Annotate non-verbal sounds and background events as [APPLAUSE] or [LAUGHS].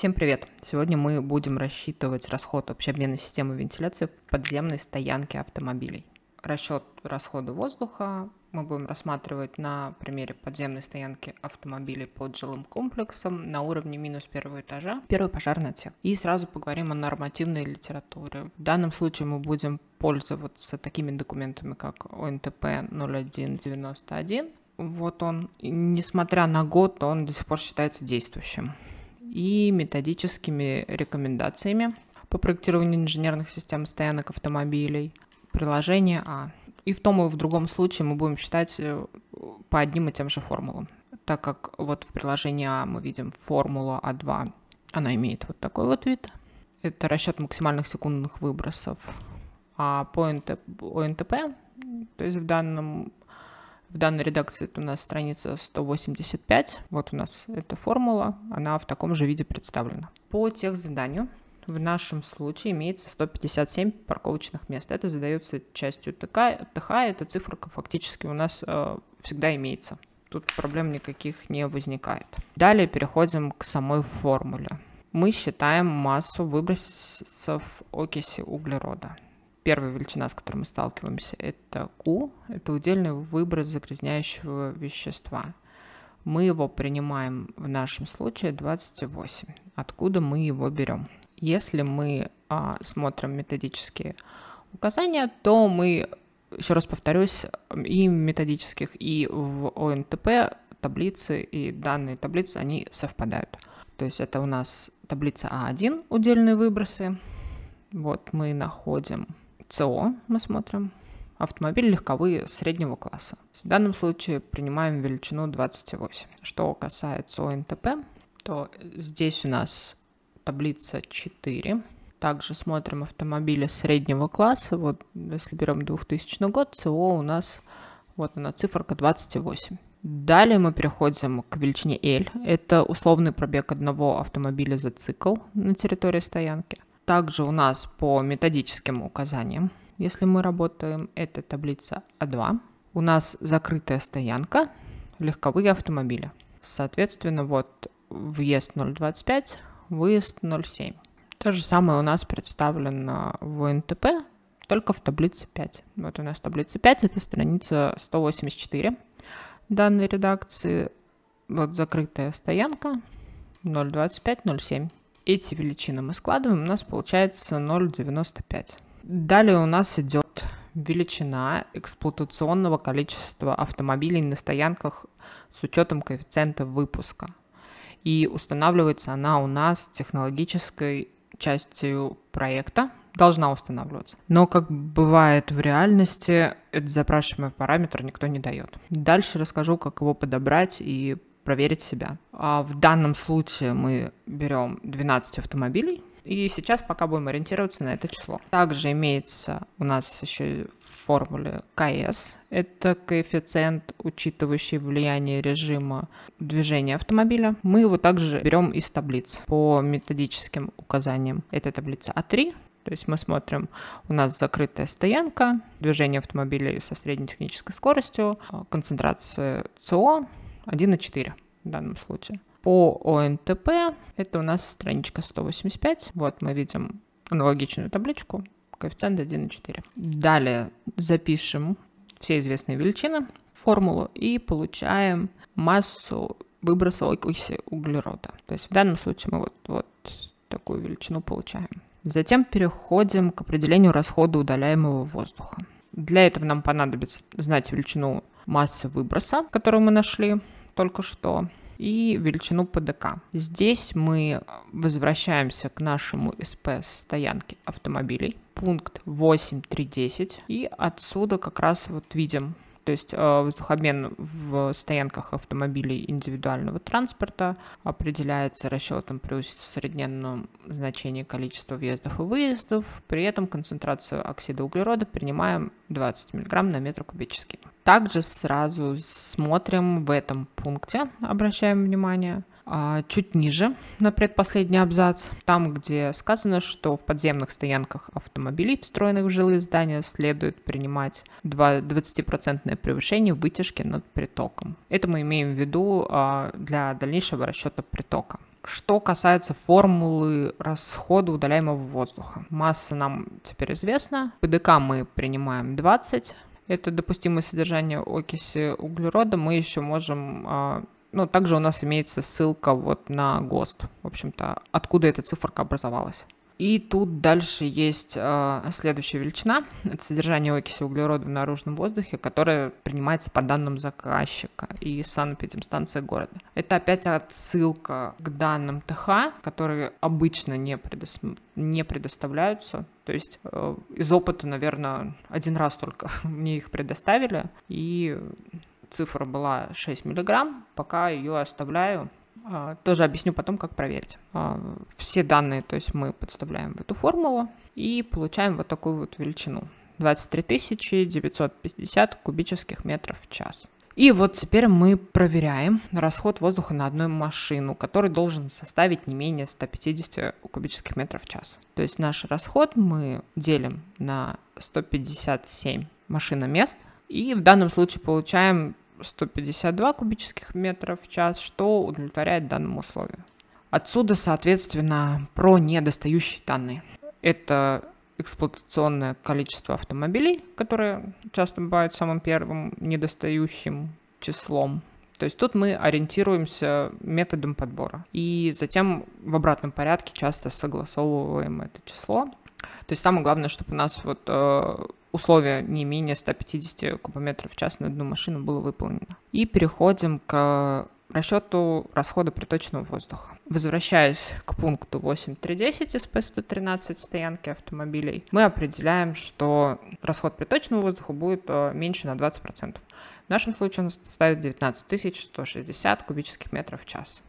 Всем привет! Сегодня мы будем рассчитывать расход общеобменной системы вентиляции в подземной стоянке автомобилей. Расчет расхода воздуха мы будем рассматривать на примере подземной стоянки автомобилей под жилым комплексом на уровне минус первого этажа, первый пожарный отсек. И сразу поговорим о нормативной литературе. В данном случае мы будем пользоваться такими документами, как ОНТП 0191. Вот он, несмотря на год, он до сих пор считается действующим и методическими рекомендациями по проектированию инженерных систем стоянок автомобилей. Приложение А. И в том и в другом случае мы будем считать э, по одним и тем же формулам. Так как вот в приложении А мы видим формулу А2, она имеет вот такой вот вид. Это расчет максимальных секундных выбросов. А по ОНТП, то есть в данном в данной редакции это у нас страница 185. Вот у нас эта формула, она в таком же виде представлена. По тех заданию в нашем случае имеется 157 парковочных мест. Это задается частью ТК. ТХ, эта циферка фактически у нас э, всегда имеется. Тут проблем никаких не возникает. Далее переходим к самой формуле. Мы считаем массу выбросов окиси углерода первая величина, с которой мы сталкиваемся, это Ку. это удельный выброс загрязняющего вещества. Мы его принимаем в нашем случае 28. Откуда мы его берем? Если мы а, смотрим методические указания, то мы, еще раз повторюсь, и методических, и в ОНТП таблицы и данные таблицы, они совпадают. То есть это у нас таблица А1, удельные выбросы. Вот мы находим ЦО мы смотрим, автомобиль легковые среднего класса. В данном случае принимаем величину 28. Что касается ОНТП, то здесь у нас таблица 4. Также смотрим автомобили среднего класса. Вот если берем 2000 год, ЦО у нас вот она циферка 28. Далее мы переходим к величине L. Это условный пробег одного автомобиля за цикл на территории стоянки. Также у нас по методическим указаниям, если мы работаем, это таблица А2. У нас закрытая стоянка, легковые автомобили. Соответственно, вот въезд 0,25, выезд 0,7. То же самое у нас представлено в НТП, только в таблице 5. Вот у нас таблица 5, это страница 184 данной редакции. Вот закрытая стоянка 0,25, 0,7 эти величины мы складываем, у нас получается 0,95. Далее у нас идет величина эксплуатационного количества автомобилей на стоянках с учетом коэффициента выпуска. И устанавливается она у нас технологической частью проекта, должна устанавливаться. Но, как бывает в реальности, этот запрашиваемый параметр никто не дает. Дальше расскажу, как его подобрать и проверить себя. А в данном случае мы берем 12 автомобилей, и сейчас пока будем ориентироваться на это число. Также имеется у нас еще в формуле КС. Это коэффициент, учитывающий влияние режима движения автомобиля. Мы его также берем из таблиц по методическим указаниям. Это таблица А3. То есть мы смотрим, у нас закрытая стоянка, движение автомобиля со средней технической скоростью, концентрация СО, 1,4 в данном случае. По ОНТП это у нас страничка 185. Вот мы видим аналогичную табличку, коэффициент 1,4. Далее запишем все известные величины, формулу и получаем массу выброса окиси углерода. То есть в данном случае мы вот, вот такую величину получаем. Затем переходим к определению расхода удаляемого воздуха. Для этого нам понадобится знать величину массы выброса, которую мы нашли только что, и величину ПДК. Здесь мы возвращаемся к нашему СПС стоянке автомобилей, пункт 8310, и отсюда как раз вот видим то есть э, воздухообмен в стоянках автомобилей индивидуального транспорта определяется расчетом при усредненном значении количества въездов и выездов. При этом концентрацию оксида углерода принимаем 20 мг на метр кубический. Также сразу смотрим в этом пункте, обращаем внимание, а, чуть ниже, на предпоследний абзац, там, где сказано, что в подземных стоянках автомобилей, встроенных в жилые здания, следует принимать 20% превышение вытяжки над притоком. Это мы имеем в виду а, для дальнейшего расчета притока. Что касается формулы расхода удаляемого воздуха. Масса нам теперь известна. ПДК мы принимаем 20, это допустимое содержание окиси углерода, мы еще можем а, ну, также у нас имеется ссылка вот на ГОСТ, в общем-то, откуда эта циферка образовалась. И тут дальше есть э, следующая величина. Это содержание окиси углерода в наружном воздухе, которое принимается по данным заказчика и санэпидемстанции города. Это опять отсылка к данным ТХ, которые обычно не, предос... не предоставляются. То есть э, из опыта, наверное, один раз только [LAUGHS] мне их предоставили. И цифра была 6 миллиграмм, пока ее оставляю а, тоже объясню потом, как проверить. А, все данные, то есть мы подставляем в эту формулу и получаем вот такую вот величину. 23 950 кубических метров в час. И вот теперь мы проверяем расход воздуха на одну машину, который должен составить не менее 150 кубических метров в час. То есть наш расход мы делим на 157 машиномест, и в данном случае получаем 152 кубических метров в час, что удовлетворяет данному условию. Отсюда, соответственно, про недостающие данные. Это эксплуатационное количество автомобилей, которое часто бывает самым первым недостающим числом. То есть тут мы ориентируемся методом подбора. И затем в обратном порядке часто согласовываем это число. То есть самое главное, чтобы у нас вот э, условие не менее 150 кубометров в час на одну машину было выполнено. И переходим к расчету расхода приточного воздуха. Возвращаясь к пункту 8.3.10 СП-113 стоянки автомобилей, мы определяем, что расход приточного воздуха будет э, меньше на 20%. В нашем случае он составит 19 160 кубических метров в час.